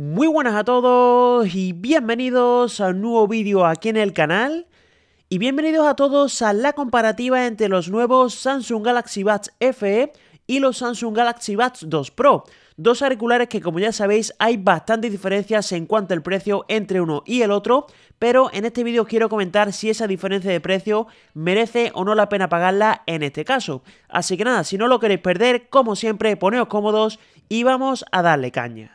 Muy buenas a todos y bienvenidos a un nuevo vídeo aquí en el canal y bienvenidos a todos a la comparativa entre los nuevos Samsung Galaxy Buds FE y los Samsung Galaxy Buds 2 Pro, dos auriculares que como ya sabéis hay bastantes diferencias en cuanto al precio entre uno y el otro, pero en este vídeo quiero comentar si esa diferencia de precio merece o no la pena pagarla en este caso. Así que nada, si no lo queréis perder, como siempre, poneos cómodos y vamos a darle caña.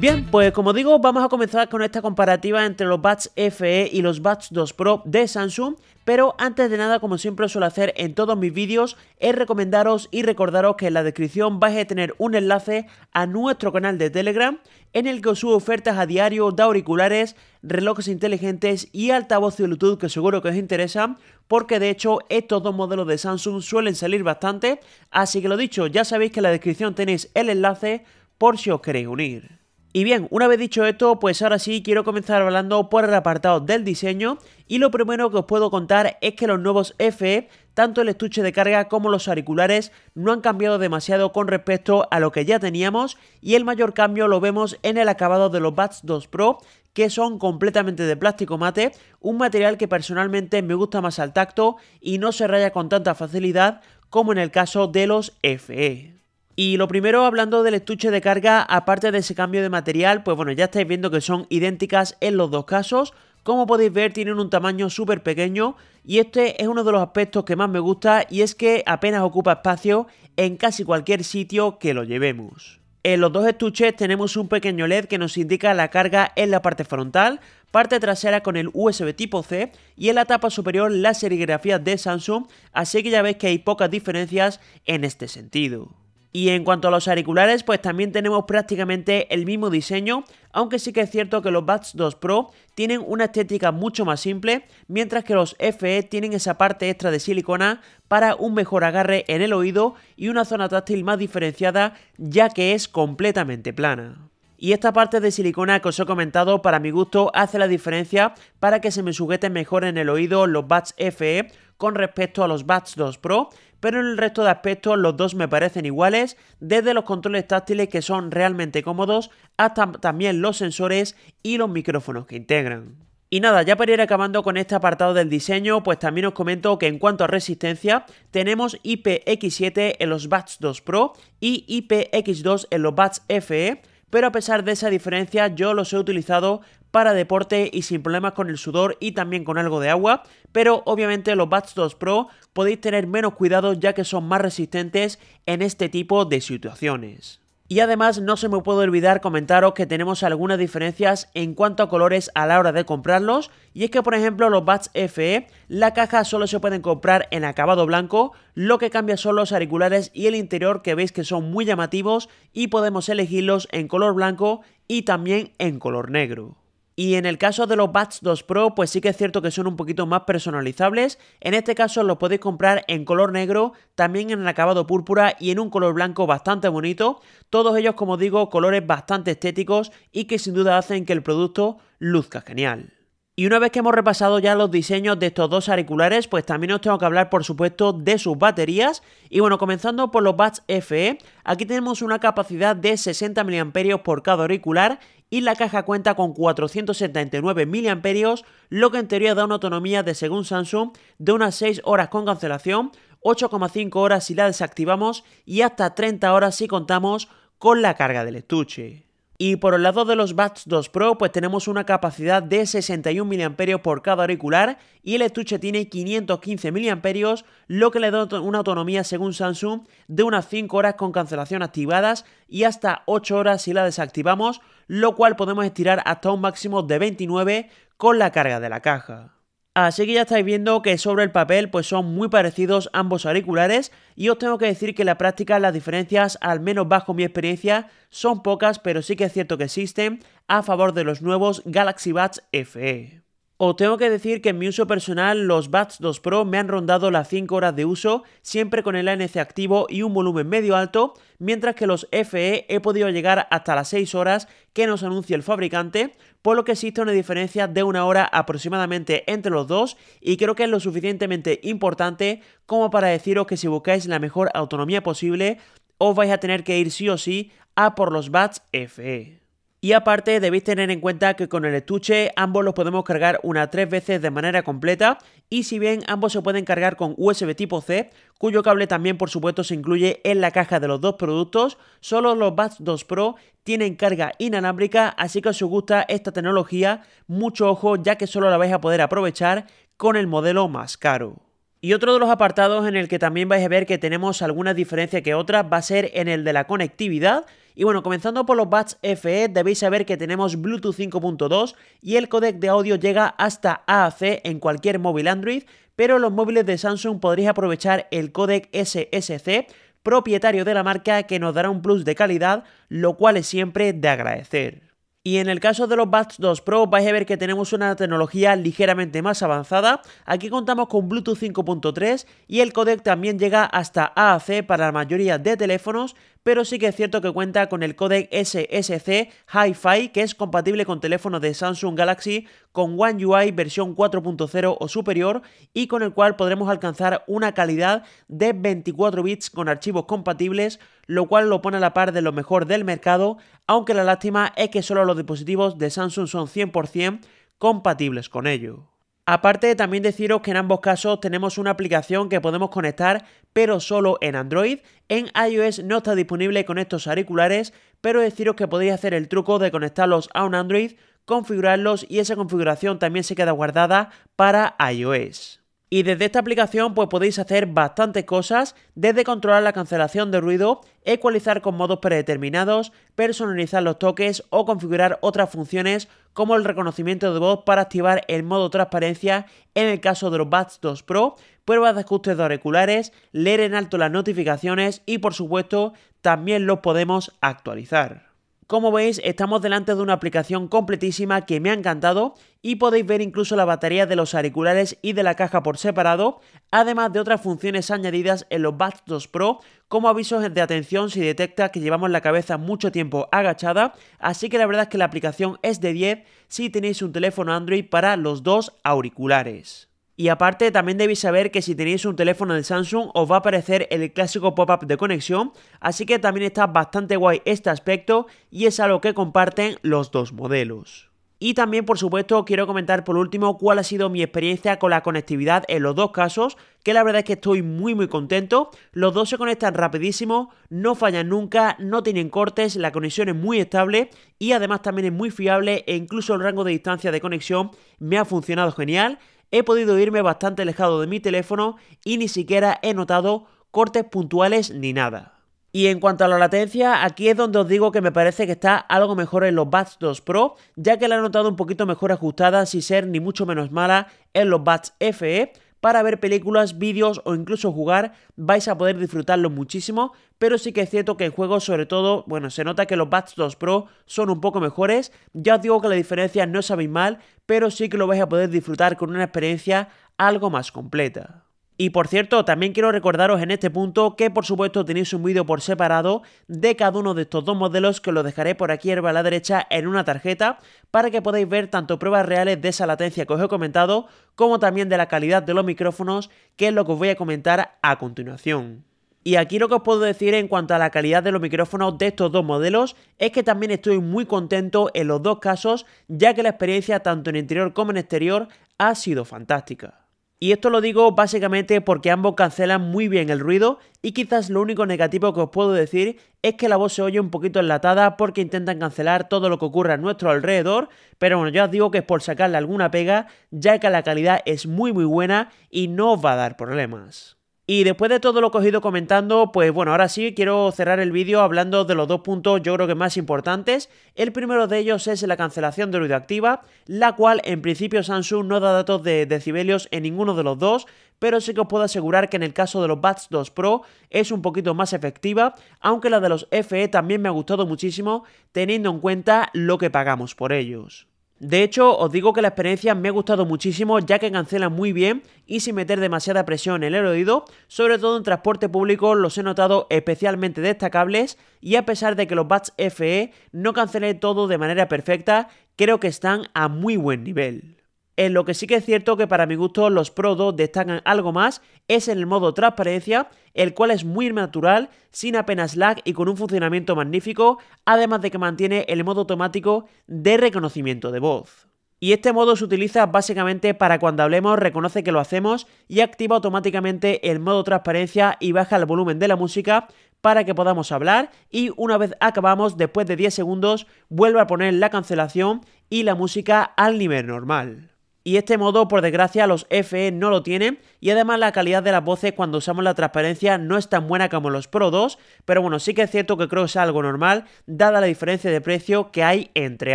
Bien, pues como digo, vamos a comenzar con esta comparativa entre los Buds FE y los Buds 2 Pro de Samsung, pero antes de nada, como siempre suelo hacer en todos mis vídeos, es recomendaros y recordaros que en la descripción vais a tener un enlace a nuestro canal de Telegram en el que os subo ofertas a diario de auriculares, relojes inteligentes y altavoces Bluetooth que seguro que os interesan, porque de hecho estos dos modelos de Samsung suelen salir bastante, así que lo dicho, ya sabéis que en la descripción tenéis el enlace por si os queréis unir. Y bien, una vez dicho esto, pues ahora sí quiero comenzar hablando por el apartado del diseño y lo primero que os puedo contar es que los nuevos FE, tanto el estuche de carga como los auriculares, no han cambiado demasiado con respecto a lo que ya teníamos y el mayor cambio lo vemos en el acabado de los Bats 2 Pro, que son completamente de plástico mate, un material que personalmente me gusta más al tacto y no se raya con tanta facilidad como en el caso de los FE. Y lo primero, hablando del estuche de carga, aparte de ese cambio de material, pues bueno, ya estáis viendo que son idénticas en los dos casos. Como podéis ver, tienen un tamaño súper pequeño y este es uno de los aspectos que más me gusta y es que apenas ocupa espacio en casi cualquier sitio que lo llevemos. En los dos estuches tenemos un pequeño LED que nos indica la carga en la parte frontal, parte trasera con el USB tipo C y en la tapa superior la serigrafía de Samsung, así que ya veis que hay pocas diferencias en este sentido. Y en cuanto a los auriculares, pues también tenemos prácticamente el mismo diseño, aunque sí que es cierto que los Buds 2 Pro tienen una estética mucho más simple, mientras que los FE tienen esa parte extra de silicona para un mejor agarre en el oído y una zona táctil más diferenciada, ya que es completamente plana. Y esta parte de silicona que os he comentado, para mi gusto, hace la diferencia para que se me sujeten mejor en el oído los Buds FE con respecto a los Buds 2 Pro, pero en el resto de aspectos los dos me parecen iguales, desde los controles táctiles que son realmente cómodos hasta también los sensores y los micrófonos que integran. Y nada, ya para ir acabando con este apartado del diseño, pues también os comento que en cuanto a resistencia, tenemos IPX7 en los Bats 2 Pro y IPX2 en los Bats FE, pero a pesar de esa diferencia yo los he utilizado para deporte y sin problemas con el sudor y también con algo de agua, pero obviamente los Bats 2 Pro podéis tener menos cuidado ya que son más resistentes en este tipo de situaciones. Y además no se me puede olvidar comentaros que tenemos algunas diferencias en cuanto a colores a la hora de comprarlos. Y es que por ejemplo los Bats FE, la caja solo se pueden comprar en acabado blanco, lo que cambia son los auriculares y el interior que veis que son muy llamativos y podemos elegirlos en color blanco y también en color negro. Y en el caso de los Bats 2 Pro, pues sí que es cierto que son un poquito más personalizables. En este caso los podéis comprar en color negro, también en el acabado púrpura y en un color blanco bastante bonito. Todos ellos, como digo, colores bastante estéticos y que sin duda hacen que el producto luzca genial. Y una vez que hemos repasado ya los diseños de estos dos auriculares, pues también os tengo que hablar, por supuesto, de sus baterías. Y bueno, comenzando por los Buds FE, aquí tenemos una capacidad de 60 mAh por cada auricular y la caja cuenta con 479 mAh, lo que en teoría da una autonomía de, según Samsung, de unas 6 horas con cancelación, 8,5 horas si la desactivamos y hasta 30 horas si contamos con la carga del estuche. Y por el lado de los Buds 2 Pro, pues tenemos una capacidad de 61 mAh por cada auricular y el estuche tiene 515 mAh, lo que le da una autonomía según Samsung de unas 5 horas con cancelación activadas y hasta 8 horas si la desactivamos, lo cual podemos estirar hasta un máximo de 29 con la carga de la caja. Así que ya estáis viendo que sobre el papel pues son muy parecidos ambos auriculares y os tengo que decir que en la práctica las diferencias, al menos bajo mi experiencia, son pocas pero sí que es cierto que existen a favor de los nuevos Galaxy Buds FE. Os tengo que decir que en mi uso personal los Buds 2 Pro me han rondado las 5 horas de uso, siempre con el ANC activo y un volumen medio alto, mientras que los FE he podido llegar hasta las 6 horas que nos anuncia el fabricante, por lo que existe una diferencia de una hora aproximadamente entre los dos y creo que es lo suficientemente importante como para deciros que si buscáis la mejor autonomía posible, os vais a tener que ir sí o sí a por los bats FE. Y aparte debéis tener en cuenta que con el estuche ambos los podemos cargar unas tres veces de manera completa y si bien ambos se pueden cargar con USB tipo C, cuyo cable también por supuesto se incluye en la caja de los dos productos, solo los Buds 2 Pro tienen carga inalámbrica, así que si os gusta esta tecnología, mucho ojo ya que solo la vais a poder aprovechar con el modelo más caro. Y otro de los apartados en el que también vais a ver que tenemos alguna diferencia que otra va a ser en el de la conectividad, y bueno, comenzando por los Buds FE, debéis saber que tenemos Bluetooth 5.2 y el codec de audio llega hasta AAC en cualquier móvil Android, pero los móviles de Samsung podréis aprovechar el codec SSC propietario de la marca que nos dará un plus de calidad, lo cual es siempre de agradecer. Y en el caso de los Buds 2 Pro vais a ver que tenemos una tecnología ligeramente más avanzada. Aquí contamos con Bluetooth 5.3 y el codec también llega hasta AAC para la mayoría de teléfonos, pero sí que es cierto que cuenta con el codec SSC Hi-Fi que es compatible con teléfonos de Samsung Galaxy con One UI versión 4.0 o superior y con el cual podremos alcanzar una calidad de 24 bits con archivos compatibles, lo cual lo pone a la par de lo mejor del mercado, aunque la lástima es que solo los dispositivos de Samsung son 100% compatibles con ello. Aparte, también deciros que en ambos casos tenemos una aplicación que podemos conectar, pero solo en Android. En iOS no está disponible con estos auriculares, pero deciros que podéis hacer el truco de conectarlos a un Android, configurarlos y esa configuración también se queda guardada para iOS. Y desde esta aplicación pues podéis hacer bastantes cosas, desde controlar la cancelación de ruido, ecualizar con modos predeterminados, personalizar los toques o configurar otras funciones como el reconocimiento de voz para activar el modo transparencia en el caso de los Buds 2 Pro, pruebas de ajustes de auriculares, leer en alto las notificaciones y por supuesto también los podemos actualizar. Como veis, estamos delante de una aplicación completísima que me ha encantado y podéis ver incluso la batería de los auriculares y de la caja por separado, además de otras funciones añadidas en los Buds 2 Pro, como avisos de atención si detecta que llevamos la cabeza mucho tiempo agachada, así que la verdad es que la aplicación es de 10 si tenéis un teléfono Android para los dos auriculares. Y aparte también debéis saber que si tenéis un teléfono de Samsung os va a aparecer el clásico pop-up de conexión, así que también está bastante guay este aspecto y es algo que comparten los dos modelos. Y también, por supuesto, quiero comentar por último cuál ha sido mi experiencia con la conectividad en los dos casos, que la verdad es que estoy muy muy contento. Los dos se conectan rapidísimo, no fallan nunca, no tienen cortes, la conexión es muy estable y además también es muy fiable e incluso el rango de distancia de conexión me ha funcionado genial he podido irme bastante alejado de mi teléfono y ni siquiera he notado cortes puntuales ni nada. Y en cuanto a la latencia, aquí es donde os digo que me parece que está algo mejor en los Bats 2 Pro, ya que la he notado un poquito mejor ajustada sin ser ni mucho menos mala en los Bats FE, para ver películas, vídeos o incluso jugar, vais a poder disfrutarlo muchísimo, pero sí que es cierto que en juegos sobre todo, bueno, se nota que los Bats 2 Pro son un poco mejores, ya os digo que la diferencia no es mal, pero sí que lo vais a poder disfrutar con una experiencia algo más completa. Y por cierto, también quiero recordaros en este punto que por supuesto tenéis un vídeo por separado de cada uno de estos dos modelos que lo dejaré por aquí arriba a la derecha en una tarjeta para que podáis ver tanto pruebas reales de esa latencia que os he comentado como también de la calidad de los micrófonos que es lo que os voy a comentar a continuación. Y aquí lo que os puedo decir en cuanto a la calidad de los micrófonos de estos dos modelos es que también estoy muy contento en los dos casos ya que la experiencia tanto en interior como en exterior ha sido fantástica. Y esto lo digo básicamente porque ambos cancelan muy bien el ruido y quizás lo único negativo que os puedo decir es que la voz se oye un poquito enlatada porque intentan cancelar todo lo que ocurre a nuestro alrededor, pero bueno, ya os digo que es por sacarle alguna pega, ya que la calidad es muy muy buena y no os va a dar problemas. Y después de todo lo cogido comentando, pues bueno, ahora sí quiero cerrar el vídeo hablando de los dos puntos yo creo que más importantes. El primero de ellos es la cancelación de ruido activa, la cual en principio Samsung no da datos de decibelios en ninguno de los dos, pero sí que os puedo asegurar que en el caso de los Buds 2 Pro es un poquito más efectiva, aunque la de los FE también me ha gustado muchísimo teniendo en cuenta lo que pagamos por ellos. De hecho, os digo que la experiencia me ha gustado muchísimo ya que cancela muy bien y sin meter demasiada presión en el oído, sobre todo en transporte público los he notado especialmente destacables y a pesar de que los Bats FE no cancelen todo de manera perfecta, creo que están a muy buen nivel. En lo que sí que es cierto que para mi gusto los Pro 2 destacan algo más es en el modo transparencia, el cual es muy natural, sin apenas lag y con un funcionamiento magnífico, además de que mantiene el modo automático de reconocimiento de voz. Y este modo se utiliza básicamente para cuando hablemos, reconoce que lo hacemos y activa automáticamente el modo transparencia y baja el volumen de la música para que podamos hablar y una vez acabamos, después de 10 segundos, vuelve a poner la cancelación y la música al nivel normal y este modo por desgracia los FE no lo tienen y además la calidad de las voces cuando usamos la transparencia no es tan buena como los Pro 2, pero bueno, sí que es cierto que creo que es algo normal dada la diferencia de precio que hay entre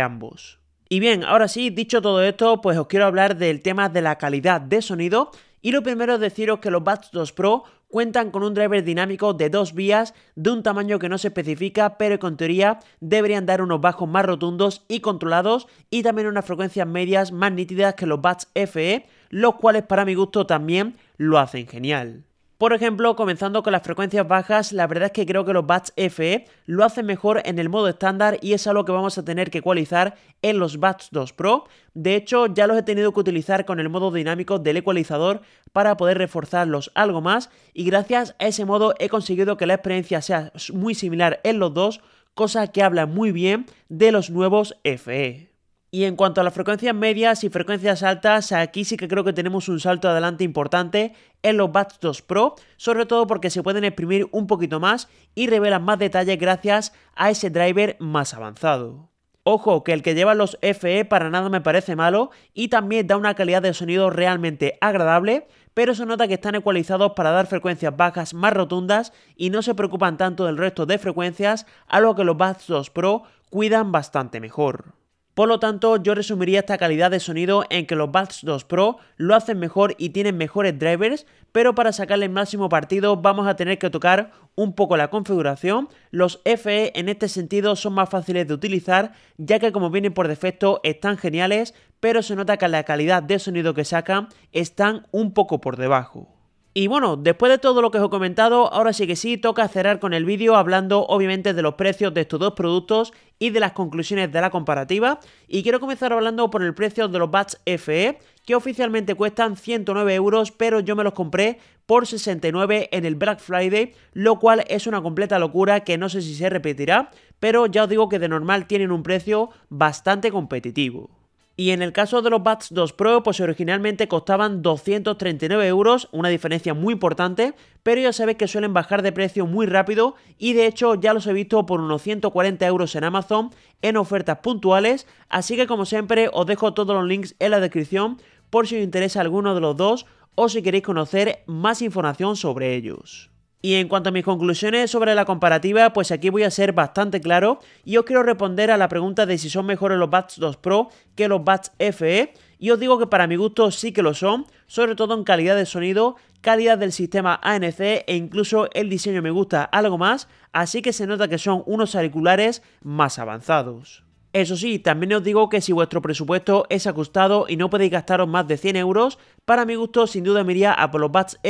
ambos. Y bien, ahora sí, dicho todo esto, pues os quiero hablar del tema de la calidad de sonido y lo primero es deciros que los Buds 2 Pro cuentan con un driver dinámico de dos vías de un tamaño que no se especifica, pero que en teoría deberían dar unos bajos más rotundos y controlados y también unas frecuencias medias más nítidas que los Bats FE, los cuales para mi gusto también lo hacen genial. Por ejemplo, comenzando con las frecuencias bajas, la verdad es que creo que los BATS FE lo hacen mejor en el modo estándar y es algo que vamos a tener que ecualizar en los BATS 2 Pro. De hecho, ya los he tenido que utilizar con el modo dinámico del ecualizador para poder reforzarlos algo más y gracias a ese modo he conseguido que la experiencia sea muy similar en los dos, cosa que habla muy bien de los nuevos FE. Y en cuanto a las frecuencias medias y frecuencias altas, aquí sí que creo que tenemos un salto adelante importante en los Buds 2 Pro, sobre todo porque se pueden exprimir un poquito más y revelan más detalles gracias a ese driver más avanzado. Ojo que el que lleva los FE para nada me parece malo y también da una calidad de sonido realmente agradable, pero se nota que están ecualizados para dar frecuencias bajas más rotundas y no se preocupan tanto del resto de frecuencias, algo que los Buds 2 Pro cuidan bastante mejor. Por lo tanto, yo resumiría esta calidad de sonido en que los Buds 2 Pro lo hacen mejor y tienen mejores drivers, pero para sacarle el máximo partido vamos a tener que tocar un poco la configuración. Los FE en este sentido son más fáciles de utilizar, ya que como vienen por defecto están geniales, pero se nota que la calidad de sonido que sacan están un poco por debajo. Y bueno, después de todo lo que os he comentado, ahora sí que sí, toca cerrar con el vídeo hablando obviamente de los precios de estos dos productos y de las conclusiones de la comparativa. Y quiero comenzar hablando por el precio de los Bats FE, que oficialmente cuestan 109 euros, pero yo me los compré por 69 en el Black Friday, lo cual es una completa locura que no sé si se repetirá, pero ya os digo que de normal tienen un precio bastante competitivo. Y en el caso de los Buds 2 Pro, pues originalmente costaban 239 euros, una diferencia muy importante, pero ya sabéis que suelen bajar de precio muy rápido y de hecho ya los he visto por unos 140 euros en Amazon en ofertas puntuales, así que como siempre os dejo todos los links en la descripción por si os interesa alguno de los dos o si queréis conocer más información sobre ellos. Y en cuanto a mis conclusiones sobre la comparativa, pues aquí voy a ser bastante claro y os quiero responder a la pregunta de si son mejores los Bats 2 Pro que los Bats FE. Y os digo que para mi gusto sí que lo son, sobre todo en calidad de sonido, calidad del sistema ANC e incluso el diseño me gusta algo más, así que se nota que son unos auriculares más avanzados. Eso sí, también os digo que si vuestro presupuesto es ajustado y no podéis gastaros más de 100 euros, para mi gusto sin duda me iría a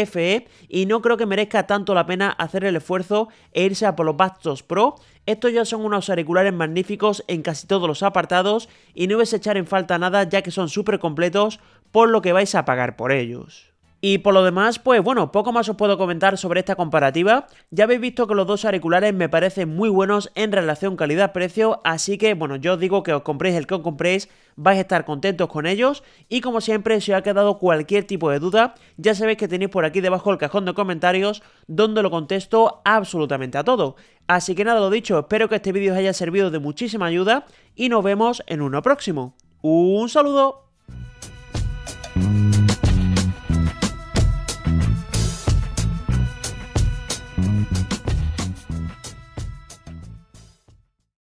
FE y no creo que merezca tanto la pena hacer el esfuerzo e irse a por 2 Pro. Estos ya son unos auriculares magníficos en casi todos los apartados y no vais a echar en falta nada ya que son súper completos por lo que vais a pagar por ellos. Y por lo demás, pues bueno, poco más os puedo comentar sobre esta comparativa. Ya habéis visto que los dos auriculares me parecen muy buenos en relación calidad-precio, así que bueno, yo os digo que os compréis el que os compréis, vais a estar contentos con ellos. Y como siempre, si os ha quedado cualquier tipo de duda, ya sabéis que tenéis por aquí debajo el cajón de comentarios donde lo contesto absolutamente a todo. Así que nada, lo dicho, espero que este vídeo os haya servido de muchísima ayuda y nos vemos en uno próximo. Un saludo.